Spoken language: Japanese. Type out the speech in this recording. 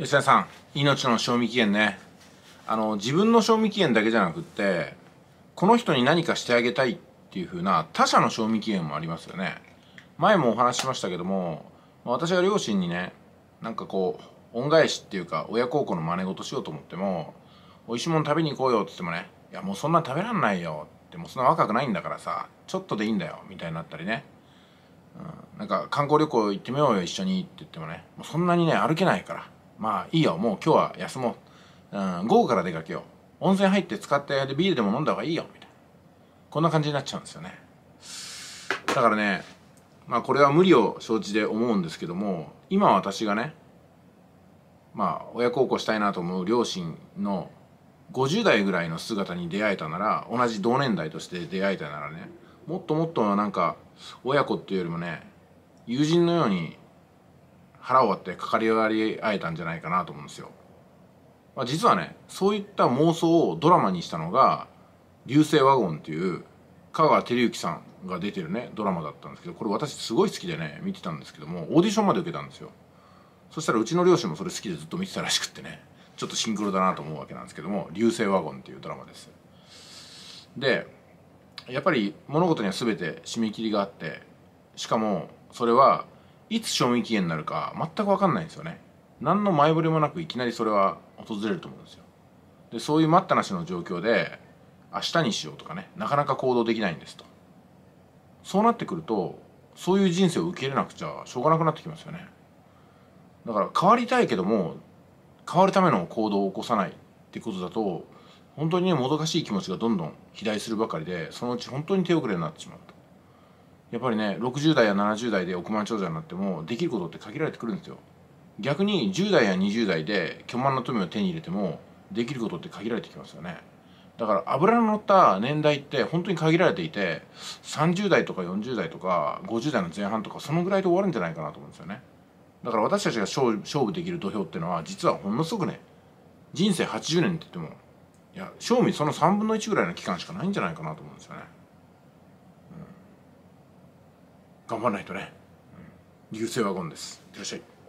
吉田さん命の賞味期限ねあの自分の賞味期限だけじゃなくってこの人に何かしてあげたいっていう風な他者の賞味期限もありますよね前もお話ししましたけども私が両親にねなんかこう恩返しっていうか親孝行の真似事しようと思っても美味しいもの食べに行こうよって言ってもねいやもうそんな食べらんないよってもうそんな若くないんだからさちょっとでいいんだよみたいになったりね、うん、なんか観光旅行行ってみようよ一緒にって言ってもねもうそんなにね歩けないからまあいいよもう今日は休もう、うん、午後から出かけよう温泉入って使ってでビールでも飲んだ方がいいよみたいなこんな感じになっちゃうんですよねだからねまあこれは無理を承知で思うんですけども今私がねまあ親孝行したいなと思う両親の50代ぐらいの姿に出会えたなら同じ同年代として出会えたならねもっともっとなんか親子っていうよりもね友人のように腹を割ってかかり割り合えたんじゃないかなと思うんですよ、まあ、実はねそういった妄想をドラマにしたのが「流星ワゴン」っていう香川照之さんが出てるねドラマだったんですけどこれ私すごい好きでね見てたんですけどもオーディションまで受けたんですよそしたらうちの両親もそれ好きでずっと見てたらしくってねちょっとシンクロだなと思うわけなんですけども「流星ワゴン」っていうドラマですでやっぱり物事には全て締め切りがあってしかもそれはいつ賞味期限になるか全く分かんないんですよね何の前触れもなくいきなりそれは訪れると思うんですよでそういう待ったなしの状況で明日にしようとかねなかなか行動できないんですとそうなってくるとそういう人生を受け入れなくちゃしょうがなくなってきますよねだから変わりたいけども変わるための行動を起こさないってことだと本当にねもどかしい気持ちがどんどん肥大するばかりでそのうち本当に手遅れになってしまうとやっぱりね60代や70代で億万長者になってもできることって限られてくるんですよ逆に10代や20代で巨万の富を手に入れてもできることって限られてきますよねだから油の乗った年代って本当に限られていて30代とか40代とか50代の前半とかそのぐらいで終わるんじゃないかなと思うんですよねだから私たちが勝負できる土俵っていうのは実はほんのすごくね人生80年って言ってもいや賞味その3分の1ぐらいの期間しかないんじゃないかなと思うんですよね頑張らないとね、流星ワゴンですいってらっしゃい